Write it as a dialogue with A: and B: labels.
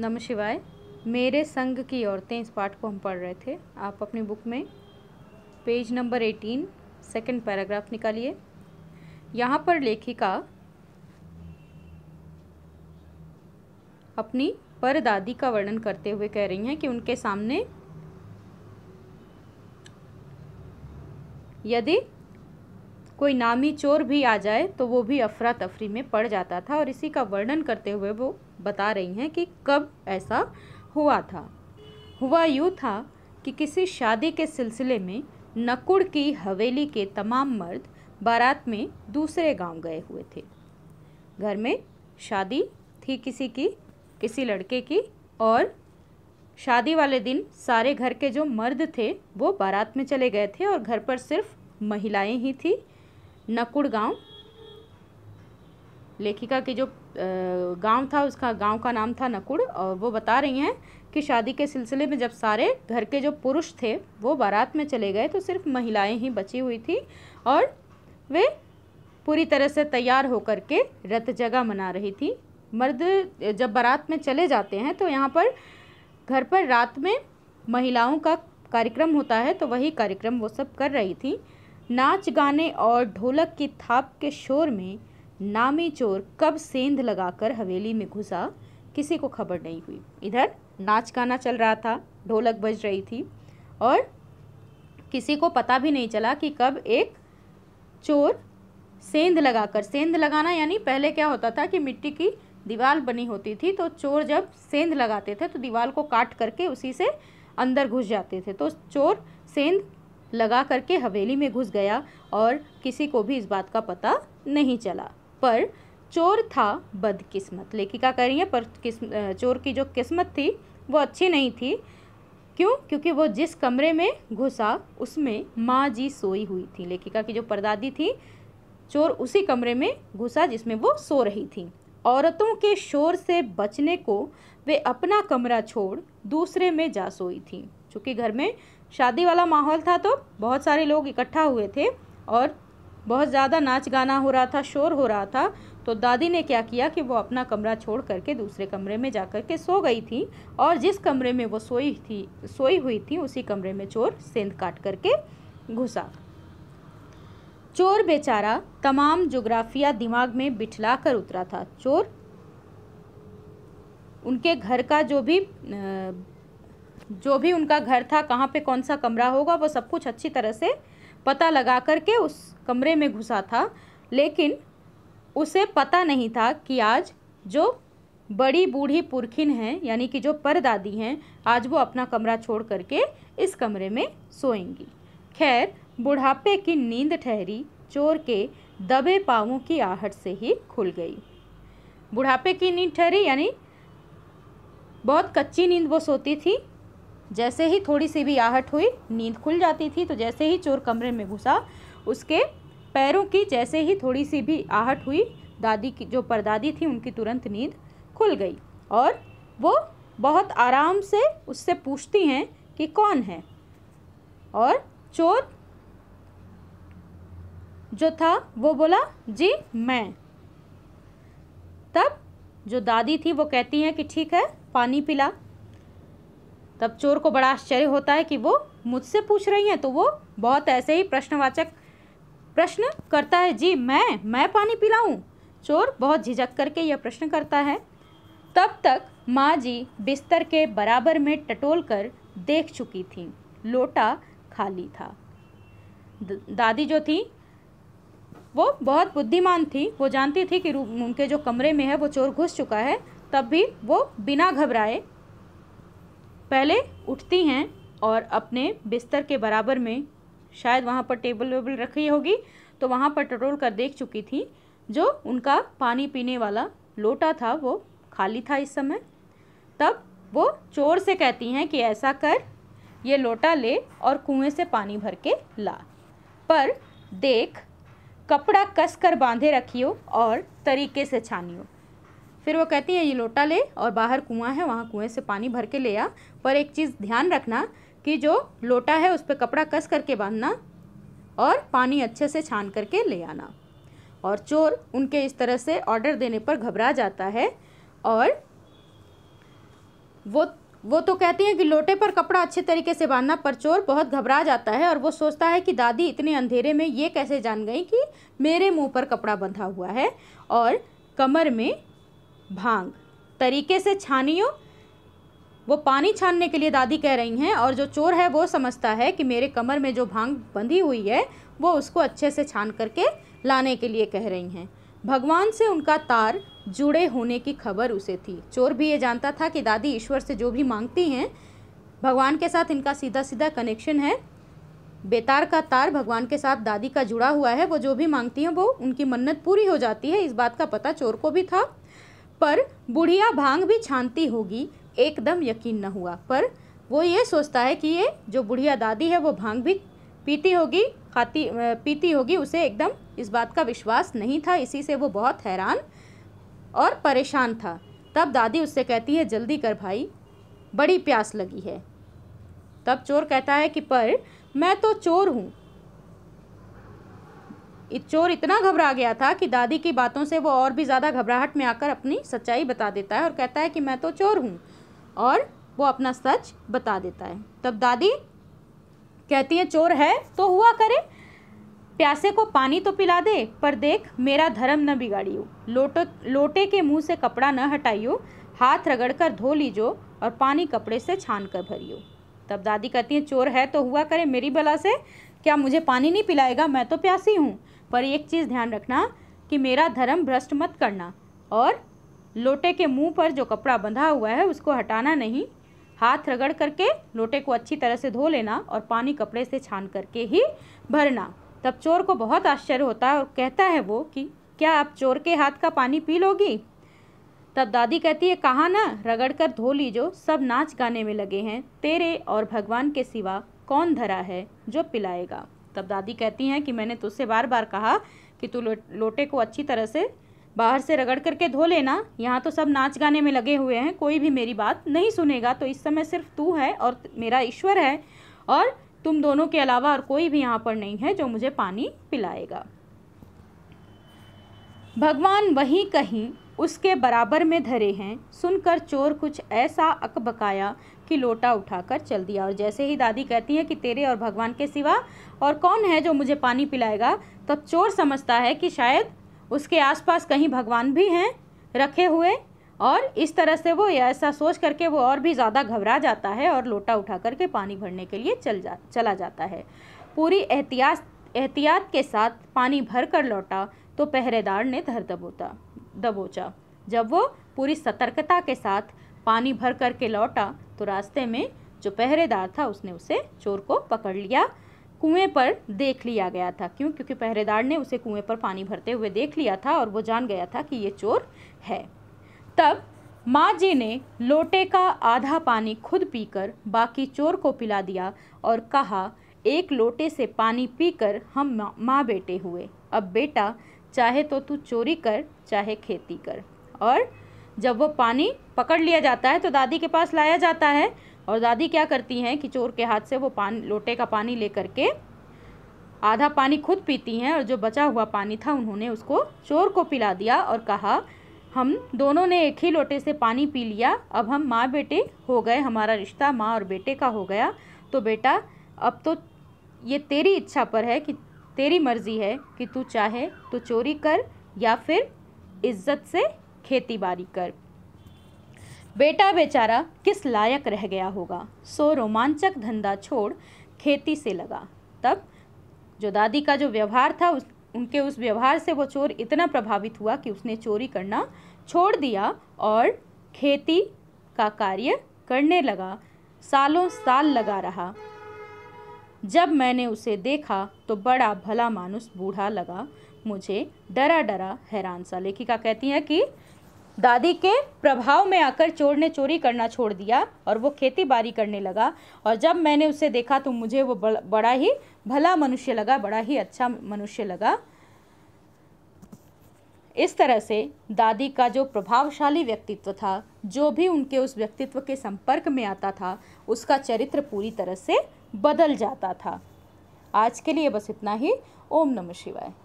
A: नम शिवाय मेरे संग की औरतें इस पाठ को हम पढ़ रहे थे आप अपनी बुक में page number eighteen second paragraph निकालिए यहाँ पर लेखिका अपनी परदादी का वर्णन करते हुए कह रही हैं कि उनके सामने यदि कोई नामी चोर भी आ जाए तो वो भी अफरा तफरी में पड़ जाता था और इसी का वर्णन करते हुए वो बता रही हैं कि कब ऐसा हुआ था हुआ यूँ था कि किसी शादी के सिलसिले में नकुड़ की हवेली के तमाम मर्द बारात में दूसरे गांव गए हुए थे घर में शादी थी किसी की किसी लड़के की और शादी वाले दिन सारे घर के जो मर्द थे वो बारात में चले गए थे और घर पर सिर्फ महिलाएं ही थी नकुड़ गांव लेखिका के जो गांव था उसका गांव का नाम था नकुड़ और वो बता रही हैं कि शादी के सिलसिले में जब सारे घर के जो पुरुष थे वो बारात में चले गए तो सिर्फ महिलाएं ही बची हुई थी और वे पूरी तरह से तैयार होकर के रत जगह मना रही थी मर्द जब बारात में चले जाते हैं तो यहाँ पर घर पर रात में महिलाओं का कार्यक्रम होता है तो वही कार्यक्रम वो सब कर रही थी नाच गाने और ढोलक की थाप के शोर में नामी चोर कब सेंध लगाकर हवेली में घुसा किसी को खबर नहीं हुई इधर नाच गाना चल रहा था ढोलक बज रही थी और किसी को पता भी नहीं चला कि कब एक चोर सेंध लगाकर सेंध लगाना यानी पहले क्या होता था कि मिट्टी की दीवार बनी होती थी तो चोर जब सेंध लगाते थे तो दीवार को काट करके उसी से अंदर घुस जाते थे तो चोर सेंध लगा करके हवेली में घुस गया और किसी को भी इस बात का पता नहीं चला पर चोर था बदकिस्मत लेखिका कह रही है पर किस्म चोर की जो किस्मत थी वो अच्छी नहीं थी क्यों क्योंकि वो जिस कमरे में घुसा उसमें माँ जी सोई हुई थी लेखिका की जो परदादी थी चोर उसी कमरे में घुसा जिसमें वो सो रही थी औरतों के शोर से बचने को वे अपना कमरा छोड़ दूसरे में जा सोई थी चूँकि घर में शादी वाला माहौल था तो बहुत सारे लोग इकट्ठा हुए थे और बहुत ज़्यादा नाच गाना हो रहा था शोर हो रहा था तो दादी ने क्या किया कि वो अपना कमरा छोड़ करके दूसरे कमरे में जा करके सो गई थी और जिस कमरे में वो सोई थी सोई हुई थी उसी कमरे में चोर सेंध काट करके घुसा चोर बेचारा तमाम जोग्राफिया दिमाग में बिठला कर उतरा था चोर उनके घर का जो भी जो भी उनका घर था कहाँ पे कौन सा कमरा होगा वो सब कुछ अच्छी तरह से पता लगा करके उस कमरे में घुसा था लेकिन उसे पता नहीं था कि आज जो बड़ी बूढ़ी पुरखिन हैं यानी कि जो परदादी हैं आज वो अपना कमरा छोड़ करके इस कमरे में सोएंगी खैर बुढ़ापे की नींद ठहरी चोर के दबे पाँवों की आहट से ही खुल गई बुढ़ापे की नींद ठहरी यानी बहुत कच्ची नींद वो सोती थी जैसे ही थोड़ी सी भी आहट हुई नींद खुल जाती थी तो जैसे ही चोर कमरे में घुसा उसके पैरों की जैसे ही थोड़ी सी भी आहट हुई दादी की जो परदादी थी उनकी तुरंत नींद खुल गई और वो बहुत आराम से उससे पूछती हैं कि कौन है और चोर जो था वो बोला जी मैं तब जो दादी थी वो कहती हैं कि ठीक है पानी पिला तब चोर को बड़ा आश्चर्य होता है कि वो मुझसे पूछ रही हैं तो वो बहुत ऐसे ही प्रश्नवाचक प्रश्न करता है जी मैं मैं पानी पिलाऊं चोर बहुत झिझक करके यह प्रश्न करता है तब तक माँ जी बिस्तर के बराबर में टटोल कर देख चुकी थी लोटा खाली था दादी जो थी वो बहुत बुद्धिमान थी वो जानती थी कि उनके जो कमरे में है वो चोर घुस चुका है तब भी वो बिना घबराए पहले उठती हैं और अपने बिस्तर के बराबर में शायद वहाँ पर टेबल वेबल रखी होगी तो वहाँ पर टटोल कर देख चुकी थी जो उनका पानी पीने वाला लोटा था वो खाली था इस समय तब वो चोर से कहती हैं कि ऐसा कर ये लोटा ले और कुएं से पानी भर के ला पर देख कपड़ा कस कर बांधे रखियो और तरीके से छानियो फिर वो कहती है ये लोटा ले और बाहर कुआं है वहाँ कुएं से पानी भर के ले आ पर एक चीज़ ध्यान रखना कि जो लोटा है उस पर कपड़ा कस करके बांधना और पानी अच्छे से छान करके ले आना और चोर उनके इस तरह से ऑर्डर देने पर घबरा जाता है और वो वो तो कहती हैं कि लोटे पर कपड़ा अच्छे तरीके से बांधना पर चोर बहुत घबरा जाता है और वो सोचता है कि दादी इतने अंधेरे में ये कैसे जान गई कि मेरे मुंह पर कपड़ा बंधा हुआ है और कमर में भांग तरीके से छानियो वो पानी छानने के लिए दादी कह रही हैं और जो चोर है वो समझता है कि मेरे कमर में जो भांग बंधी हुई है वो उसको अच्छे से छान करके लाने के लिए कह रही हैं भगवान से उनका तार जुड़े होने की खबर उसे थी चोर भी ये जानता था कि दादी ईश्वर से जो भी मांगती हैं भगवान के साथ इनका सीधा सीधा कनेक्शन है बेतार का तार भगवान के साथ दादी का जुड़ा हुआ है वो जो भी मांगती हैं वो उनकी मन्नत पूरी हो जाती है इस बात का पता चोर को भी था पर बुढ़िया भांग भी छानती होगी एकदम यकीन न हुआ पर वो ये सोचता है कि ये जो बुढ़िया दादी है वो भांग भी पीती होगी खाती पीती होगी उसे एकदम इस बात का विश्वास नहीं था इसी से वो बहुत हैरान और परेशान था तब दादी उससे कहती है जल्दी कर भाई बड़ी प्यास लगी है तब चोर कहता है कि पर मैं तो चोर हूँ चोर इतना घबरा गया था कि दादी की बातों से वो और भी ज़्यादा घबराहट में आकर अपनी सच्चाई बता देता है और कहता है कि मैं तो चोर हूँ और वो अपना सच बता देता है तब दादी कहती है चोर है तो हुआ करे प्यासे को पानी तो पिला दे पर देख मेरा धर्म न बिगाड़ियो लोटो लोटे के मुंह से कपड़ा न हटाइयो हाथ रगड़कर धो लीजो और पानी कपड़े से छान कर भरियो तब दादी कहती हैं चोर है तो हुआ करे मेरी बला से क्या मुझे पानी नहीं पिलाएगा मैं तो प्यासी हूँ पर एक चीज़ ध्यान रखना कि मेरा धर्म भ्रष्ट मत करना और लोटे के मुंह पर जो कपड़ा बंधा हुआ है उसको हटाना नहीं हाथ रगड़ करके लोटे को अच्छी तरह से धो लेना और पानी कपड़े से छान करके ही भरना तब चोर को बहुत आश्चर्य होता है और कहता है वो कि क्या आप चोर के हाथ का पानी पी लोगी तब दादी कहती है कहा ना रगड़ कर धो लीजो सब नाच गाने में लगे हैं तेरे और भगवान के सिवा कौन धरा है जो पिलाएगा तब दादी कहती हैं कि मैंने तुझसे बार बार कहा कि तू लोटे को अच्छी तरह से बाहर से रगड़ करके धो लेना यहाँ तो सब नाच गाने में लगे हुए हैं कोई भी मेरी बात नहीं सुनेगा तो इस समय सिर्फ तू है और मेरा ईश्वर है और तुम दोनों के अलावा और कोई भी यहाँ पर नहीं है जो मुझे पानी पिलाएगा भगवान वहीं कहीं उसके बराबर में धरे हैं सुनकर चोर कुछ ऐसा अकबकाया कि लोटा उठाकर चल दिया और जैसे ही दादी कहती है कि तेरे और भगवान के सिवा और कौन है जो मुझे पानी पिलाएगा तब चोर समझता है कि शायद उसके आसपास कहीं भगवान भी हैं रखे हुए और इस तरह से वो ऐसा सोच करके वो और भी ज़्यादा घबरा जाता है और लोटा उठा करके पानी भरने के लिए चल जा चला जाता है पूरी एहतियात एहतियात के साथ पानी भर कर लौटा तो पहरेदार ने धर दबोता दबोचा जब वो पूरी सतर्कता के साथ पानी भर करके लौटा तो रास्ते में जो पहरेदार था उसने उसे चोर को पकड़ लिया कुएं पर देख लिया गया था क्यों क्योंकि पहरेदार ने उसे कुएं पर पानी भरते हुए देख लिया था और वो जान गया था कि ये चोर है तब माँ जी ने लोटे का आधा पानी खुद पीकर बाकी चोर को पिला दिया और कहा एक लोटे से पानी पीकर हम माँ बेटे हुए अब बेटा चाहे तो तू चोरी कर चाहे खेती कर और जब वो पानी पकड़ लिया जाता है तो दादी के पास लाया जाता है और दादी क्या करती हैं कि चोर के हाथ से वो पानी लोटे का पानी ले करके आधा पानी खुद पीती हैं और जो बचा हुआ पानी था उन्होंने उसको चोर को पिला दिया और कहा हम दोनों ने एक ही लोटे से पानी पी लिया अब हम माँ बेटे हो गए हमारा रिश्ता माँ और बेटे का हो गया तो बेटा अब तो ये तेरी इच्छा पर है कि तेरी मर्ज़ी है कि तू चाहे तो चोरी कर या फिर इज्जत से खेती बारी कर बेटा बेचारा किस लायक रह गया होगा सो रोमांचक धंधा छोड़ खेती से लगा तब जो दादी का जो व्यवहार था उस उनके उस व्यवहार से वो चोर इतना प्रभावित हुआ कि उसने चोरी करना छोड़ दिया और खेती का कार्य करने लगा सालों साल लगा रहा जब मैंने उसे देखा तो बड़ा भला मानुस बूढ़ा लगा मुझे डरा डरा हैरान सा लेखिका कहती हैं कि दादी के प्रभाव में आकर चोर ने चोरी करना छोड़ दिया और वो खेती बाड़ी करने लगा और जब मैंने उसे देखा तो मुझे वो बड़ा ही भला मनुष्य लगा बड़ा ही अच्छा मनुष्य लगा इस तरह से दादी का जो प्रभावशाली व्यक्तित्व था जो भी उनके उस व्यक्तित्व के संपर्क में आता था उसका चरित्र पूरी तरह से बदल जाता था आज के लिए बस इतना ही ओम नमः शिवाय